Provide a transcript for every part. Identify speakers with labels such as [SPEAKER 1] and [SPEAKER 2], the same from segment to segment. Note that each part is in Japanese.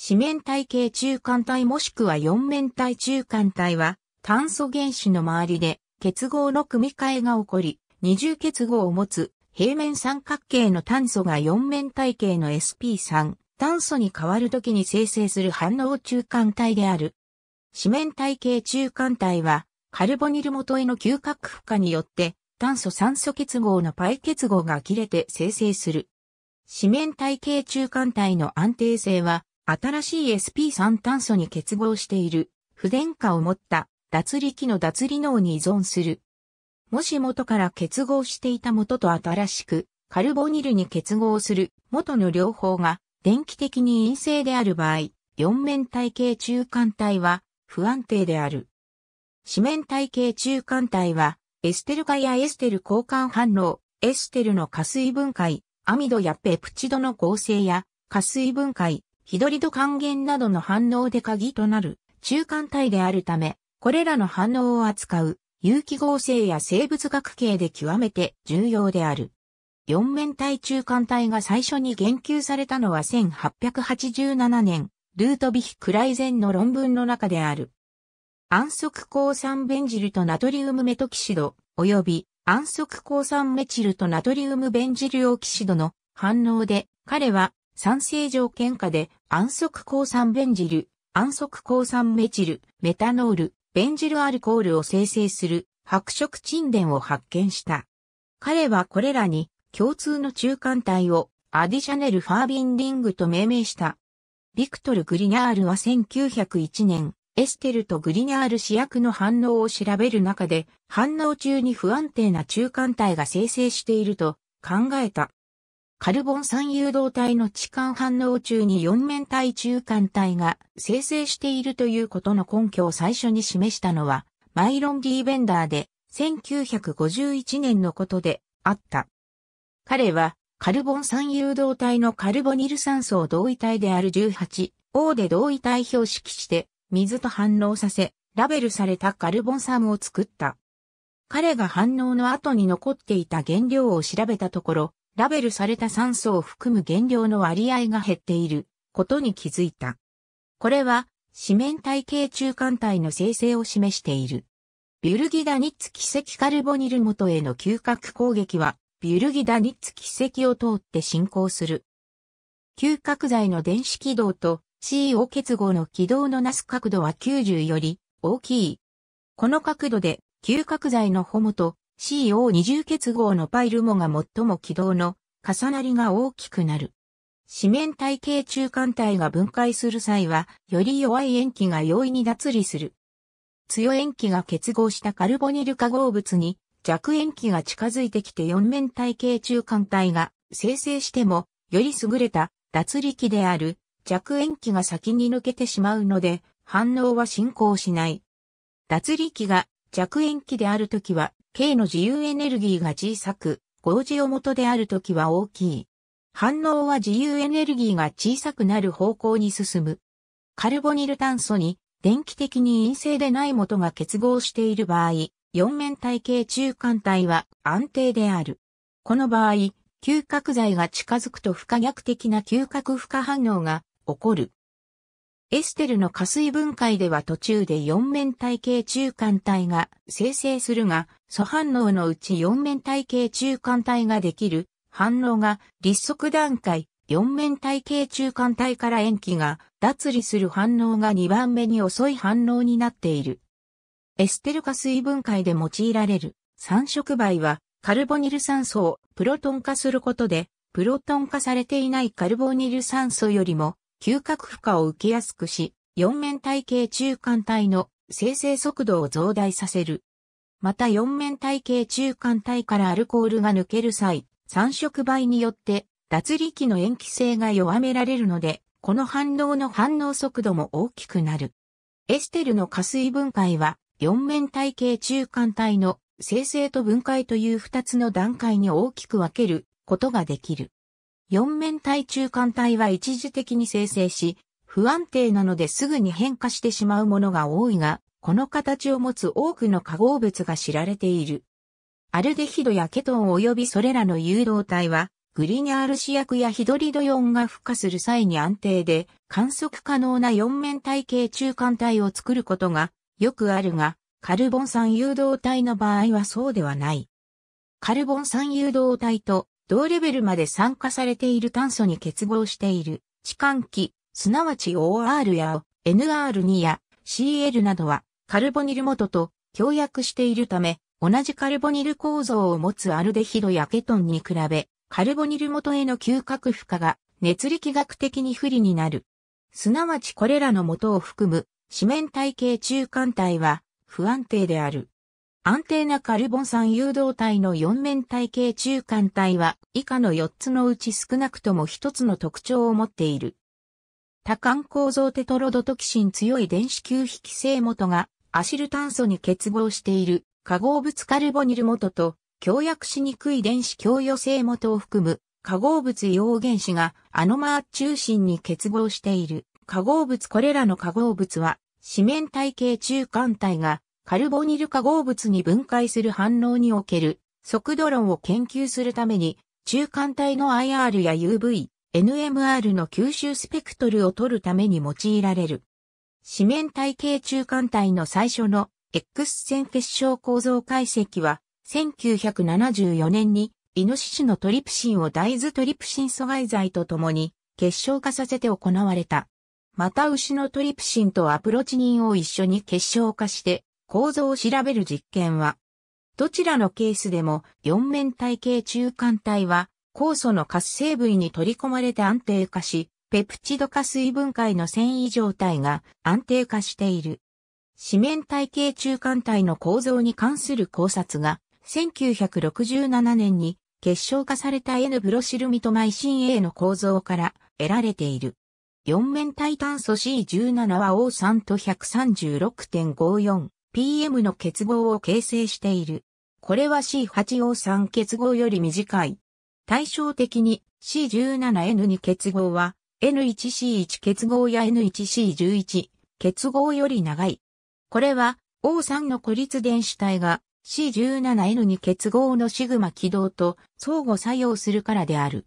[SPEAKER 1] 四面体系中間体もしくは四面体中間体は炭素原子の周りで結合の組み換えが起こり、二重結合を持つ平面三角形の炭素が四面体系の sp3 炭素に変わるときに生成する反応中間体である。四面体系中間体はカルボニル元への嗅覚負荷によって炭素酸素結合のパイ結合が切れて生成する。四面体系中間体の安定性は新しい SP3 炭素に結合している、不電化を持った脱力の脱離脳に依存する。もし元から結合していた元と新しく、カルボニルに結合する元の両方が電気的に陰性である場合、四面体系中間体は不安定である。四面体系中間体は、エステル化やエステル交換反応、エステルの加水分解、アミドやペプチドの合成や加水分解、ヒドリド還元などの反応で鍵となる中間体であるため、これらの反応を扱う有機合成や生物学系で極めて重要である。四面体中間体が最初に言及されたのは1887年、ルートビヒ・クライゼンの論文の中である。安息抗酸ベンジルとナトリウムメトキシド、及び安息抗酸メチルとナトリウムベンジルオキシドの反応で、彼は酸性条件下で安息鉱酸ベンジル、安息鉱酸メチル、メタノール、ベンジルアルコールを生成する白色沈殿を発見した。彼はこれらに共通の中間体をアディシャネル・ファービンリングと命名した。ビクトル・グリニャールは1901年、エステルとグリニャール試薬の反応を調べる中で、反応中に不安定な中間体が生成していると考えた。カルボン酸誘導体の置換反応中に四面体中間体が生成しているということの根拠を最初に示したのは、マイロン・ D・ ベンダーで、1951年のことであった。彼は、カルボン酸誘導体のカルボニル酸素を同位体である 18O で同位体標識して、水と反応させ、ラベルされたカルボン酸を作った。彼が反応の後に残っていた原料を調べたところ、ラベルされた酸素を含む原料の割合が減っていることに気づいた。これは、四面体系中間体の生成を示している。ビュルギダニッツ奇跡カルボニル元への嗅覚攻撃は、ビュルギダニッツ奇跡を通って進行する。嗅覚剤の電子軌道と CO 結合の軌道のなす角度は90より大きい。この角度で嗅覚剤のホモと CO20 結合のパイルモが最も軌道の重なりが大きくなる。四面体系中間体が分解する際は、より弱い塩基が容易に脱離する。強塩基が結合したカルボニル化合物に弱塩基が近づいてきて四面体系中間体が生成しても、より優れた脱力である弱塩基が先に抜けてしまうので、反応は進行しない。脱力が弱塩基であるときは、K の自由エネルギーが小さく、合事を元であるときは大きい。反応は自由エネルギーが小さくなる方向に進む。カルボニル炭素に電気的に陰性でない元が結合している場合、四面体系中間体は安定である。この場合、嗅覚剤が近づくと不可逆的な嗅覚負荷反応が起こる。エステルの加水分解では途中で四面体系中間体が生成するが、素反応のうち四面体系中間体ができる反応が立足段階、四面体系中間体から塩基が脱離する反応が2番目に遅い反応になっている。エステル化水分解で用いられる三触媒はカルボニル酸素をプロトン化することで、プロトン化されていないカルボニル酸素よりも嗅覚負荷を受けやすくし、四面体系中間体の生成速度を増大させる。また四面体系中間体からアルコールが抜ける際、三色倍によって脱力の塩基性が弱められるので、この反応の反応速度も大きくなる。エステルの加水分解は、四面体系中間体の生成と分解という二つの段階に大きく分けることができる。四面体中間体は一時的に生成し、不安定なのですぐに変化してしまうものが多いが、この形を持つ多くの化合物が知られている。アルデヒドやケトン及びそれらの誘導体は、グリニャール試薬やヒドリドヨンが孵化する際に安定で観測可能な四面体系中間体を作ることがよくあるが、カルボン酸誘導体の場合はそうではない。カルボン酸誘導体と同レベルまで酸化されている炭素に結合している、置換器、すなわち OR や NR2 や CL などは、カルボニル元と協約しているため、同じカルボニル構造を持つアルデヒドやケトンに比べ、カルボニル元への嗅覚負荷が熱力学的に不利になる。すなわちこれらの元を含む四面体系中間体は不安定である。安定なカルボン酸誘導体の四面体系中間体は以下の4つのうち少なくとも1つの特徴を持っている。多管構造テトロドトキシン強い電子吸引性元がアシル炭素に結合している化合物カルボニル元と強薬しにくい電子共与性元を含む化合物溶原子がアノマー中心に結合している化合物これらの化合物は四面体系中間体がカルボニル化合物に分解する反応における速度論を研究するために、中間体の IR や UV、NMR の吸収スペクトルを取るために用いられる。四面体系中間体の最初の X 線結晶構造解析は、1974年にイノシシのトリプシンを大豆トリプシン阻害剤とともに結晶化させて行われた。また牛のトリプシンとアプロチニンを一緒に結晶化して構造を調べる実験は、どちらのケースでも4面体系中間体は酵素の活性部位に取り込まれて安定化し、ペプチド化水分解の繊維状態が安定化している。四面体系中間体の構造に関する考察が、1967年に結晶化された N ブロシルミトマイシン A の構造から得られている。四面体炭素 C17 は O3 と136.54 PM の結合を形成している。これは C8O3 結合より短い。対照的に C17N2 結合は N1C1 結合や N1C11 結合より長い。これは O3 の孤立電子体が C17N2 結合のシグマ軌道と相互作用するからである。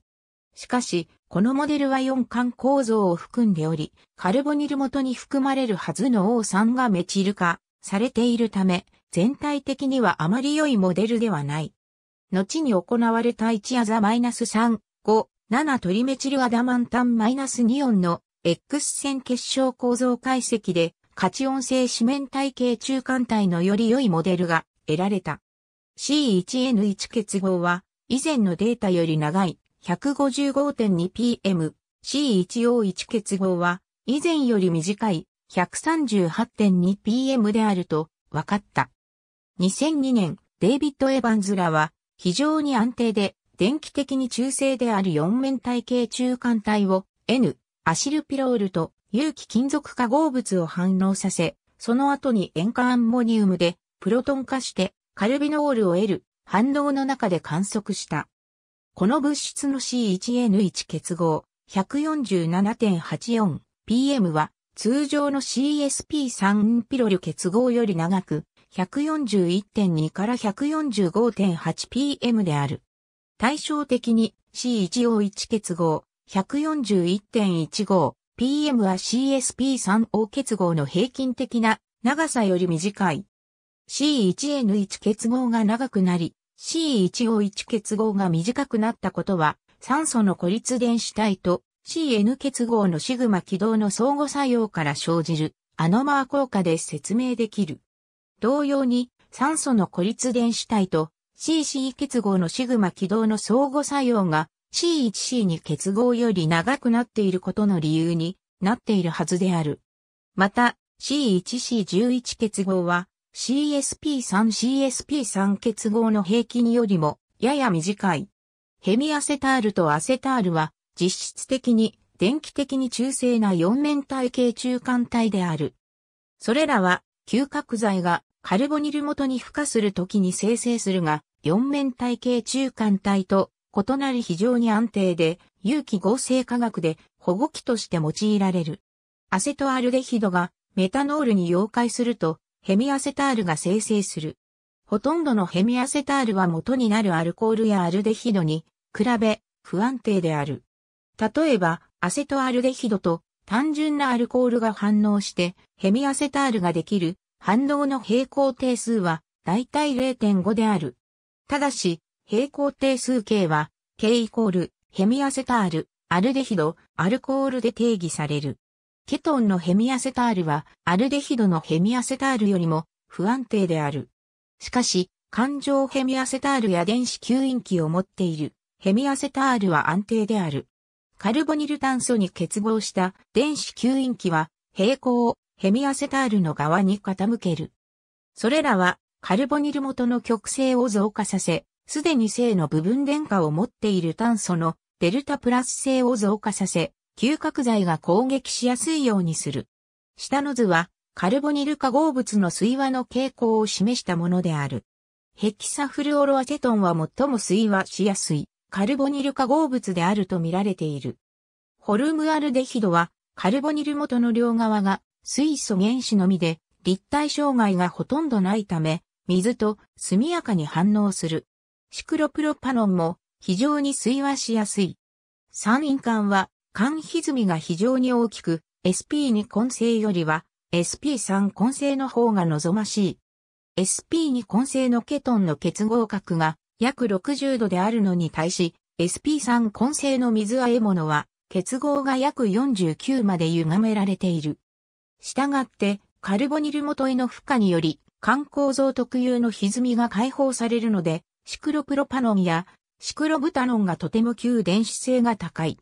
[SPEAKER 1] しかし、このモデルは4環構造を含んでおり、カルボニル元に含まれるはずの O3 がメチル化されているため、全体的にはあまり良いモデルではない。後に行われた1アザマイナス -3、5、7トリメチルアダマンタンマイナス -2 オンの X 線結晶構造解析で、カチオン性四面体系中間体のより良いモデルが得られた。C1N1 結合は、以前のデータより長い 155.2pm。C1O1 結合は、以前より短い 138.2pm であると分かった。2002年、デイビッド・エヴァンズらは非常に安定で電気的に中性である4面体系中間体を N、アシルピロールと有機金属化合物を反応させ、その後に塩化アンモニウムでプロトン化してカルビノールを得る反応の中で観測した。この物質の C1N1 結合 147.84PM は通常の CSP3 ピロリ結合より長く、141.2から 145.8pm である。対照的に C1O1 結合、141.15pm は CSP3O 結合の平均的な長さより短い。C1N1 結合が長くなり、C1O1 結合が短くなったことは、酸素の孤立電子体と CN 結合のシグマ軌道の相互作用から生じるアノマー効果で説明できる。同様に酸素の孤立電子体と CC 結合のシグマ軌道の相互作用が C1C2 結合より長くなっていることの理由になっているはずである。また C1C11 結合は CSP3CSP3 結合の平均よりもやや短い。ヘミアセタールとアセタールは実質的に電気的に中性な四面体系中間体である。それらは、吸角剤がカルボニル元に付加するときに生成するが、四面体系中間体と異なり非常に安定で、有機合成化学で保護器として用いられる。アセトアルデヒドがメタノールに溶解するとヘミアセタールが生成する。ほとんどのヘミアセタールは元になるアルコールやアルデヒドに比べ不安定である。例えば、アセトアルデヒドと単純なアルコールが反応して、ヘミアセタールができる反応の平行定数は、だいたい0.5である。ただし、平行定数形は、K イコール、ヘミアセタール、アルデヒド、アルコールで定義される。ケトンのヘミアセタールは、アルデヒドのヘミアセタールよりも不安定である。しかし、環状ヘミアセタールや電子吸引器を持っているヘミアセタールは安定である。カルボニル炭素に結合した電子吸引器は平行をヘミアセタールの側に傾ける。それらはカルボニル元の極性を増加させ、すでに正の部分電荷を持っている炭素のデルタプラス性を増加させ、嗅覚剤が攻撃しやすいようにする。下の図はカルボニル化合物の水和の傾向を示したものである。ヘキサフルオロアセトンは最も水和しやすい。カルボニル化合物であると見られている。ホルムアルデヒドは、カルボニル元の両側が水素原子のみで、立体障害がほとんどないため、水と速やかに反応する。シクロプロパノンも非常に水和しやすい。三陰管は、管歪みが非常に大きく、SP2 根性よりは SP3 根性の方が望ましい。SP2 根性のケトンの結合核が約60度であるのに対し、SP3 根性の水和え物は、結合が約49まで歪められている。したがって、カルボニル元への負荷により、肝構造特有の歪みが解放されるので、シクロプロパノンやシクロブタノンがとても旧電子性が高い。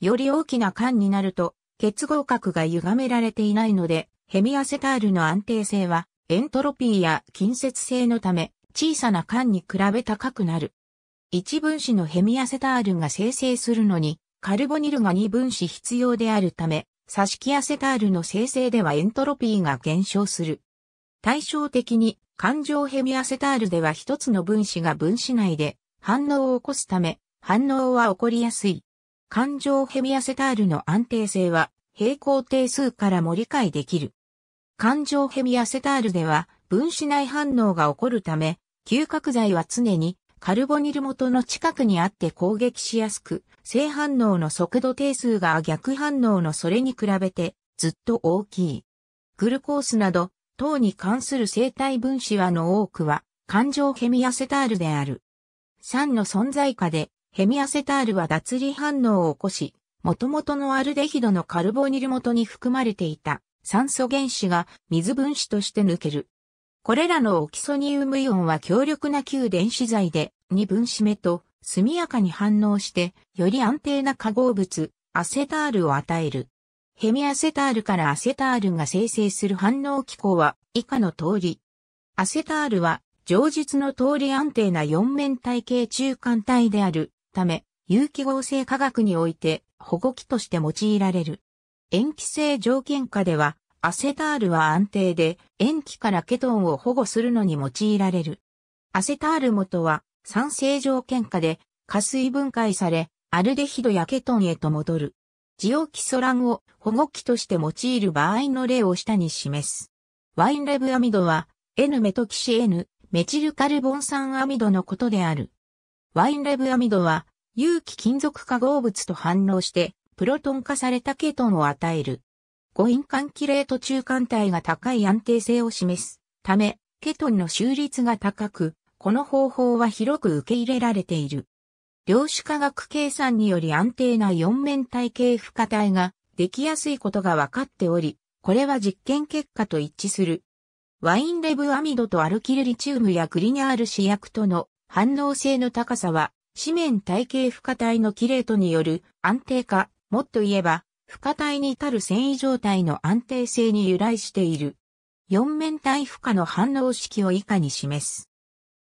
[SPEAKER 1] より大きな缶になると、結合核が歪められていないので、ヘミアセタールの安定性はエントロピーや近接性のため、小さな缶に比べ高くなる。一分子のヘミアセタールが生成するのに、カルボニルが二分子必要であるため、サシキアセタールの生成ではエントロピーが減少する。対照的に、環状ヘミアセタールでは一つの分子が分子内で反応を起こすため、反応は起こりやすい。環状ヘミアセタールの安定性は平行定数からも理解できる。環状ヘミアセタールでは分子内反応が起こるため、嗅覚剤は常にカルボニル元の近くにあって攻撃しやすく、正反応の速度定数が逆反応のそれに比べてずっと大きい。グルコースなど、糖に関する生体分子はの多くは、環状ヘミアセタールである。酸の存在下で、ヘミアセタールは脱離反応を起こし、元々のアルデヒドのカルボニル元に含まれていた酸素原子が水分子として抜ける。これらのオキソニウムイオンは強力な旧電子剤で2分子目と速やかに反応して、より安定な化合物、アセタールを与える。ヘミアセタールからアセタールが生成する反応機構は以下の通り。アセタールは上述の通り安定な四面体系中間体であるため、有機合成化学において保護器として用いられる。塩基性条件下ではアセタールは安定で塩基からケトンを保護するのに用いられる。アセタール元は酸性条件下で加水分解され、アルデヒドやケトンへと戻る。ジオキソランを保護器として用いる場合の例を下に示す。ワインレブアミドは N メトキシ N メチルカルボン酸アミドのことである。ワインレブアミドは有機金属化合物と反応してプロトン化されたケトンを与える。誤印換キレート中間体が高い安定性を示すため、ケトンの収率が高く、この方法は広く受け入れられている。量子化学計算により安定な四面体系負荷体ができやすいことが分かっており、これは実験結果と一致する。ワインレブアミドとアルキルリチウムやグリニャール試薬との反応性の高さは、四面体系負荷体のキレートによる安定化、もっと言えば不可体に至る繊維状態の安定性に由来している。四面体付加の反応式を以下に示す。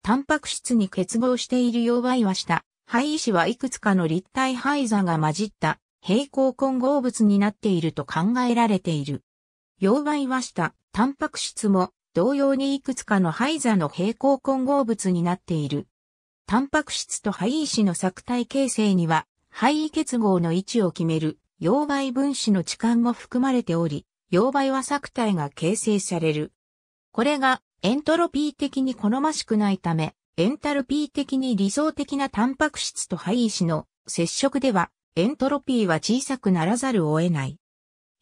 [SPEAKER 1] タンパク質に結合している弱いは下、灰石はいくつかの立体肺座が混じった平行混合物になっていると考えられている。弱いは下、タンパク質も同様にいくつかの肺座の平行混合物になっている。タンパク質と灰石の作体形成には、灰結合の位置を決める溶媒分子の置換も含まれており、溶媒は作体が形成される。これがエントロピー的に好ましくないため、エンタルピー的に理想的なタンパク質と配位子の接触では、エントロピーは小さくならざるを得ない。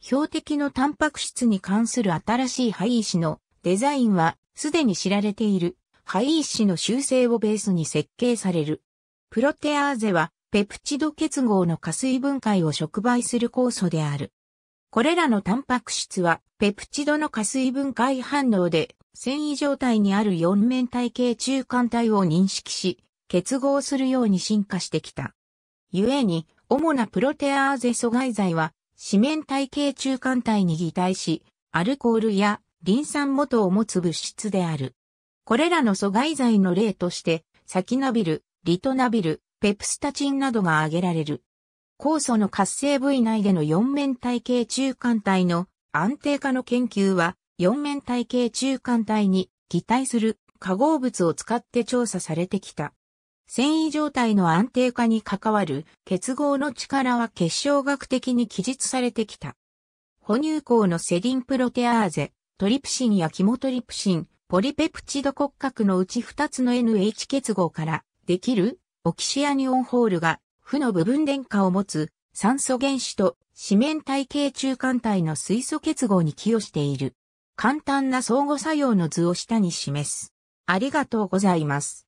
[SPEAKER 1] 標的のタンパク質に関する新しい配位子のデザインは、すでに知られている配位子の修正をベースに設計される。プロテアーゼはペプチド結合の加水分解を触媒する酵素である。これらのタンパク質は、ペプチドの加水分解反応で、繊維状態にある四面体系中間体を認識し、結合するように進化してきた。故に、主なプロテアーゼ阻害剤は、四面体系中間体に擬態し、アルコールやリン酸元を持つ物質である。これらの阻害剤の例として、サキナビル、リトナビル、ペプスタチンなどが挙げられる。酵素の活性部位内での四面体系中間体の安定化の研究は、四面体系中間体に擬態する化合物を使って調査されてきた。繊維状態の安定化に関わる結合の力は結晶学的に記述されてきた。哺乳口のセリンプロテアーゼ、トリプシンやキモトリプシン、ポリペプチド骨格のうち2つの NH 結合からできるオキシアニオンホールが、負の部分電荷を持つ酸素原子と四面体系中間体の水素結合に寄与している。簡単な相互作用の図を下に示す。ありがとうございます。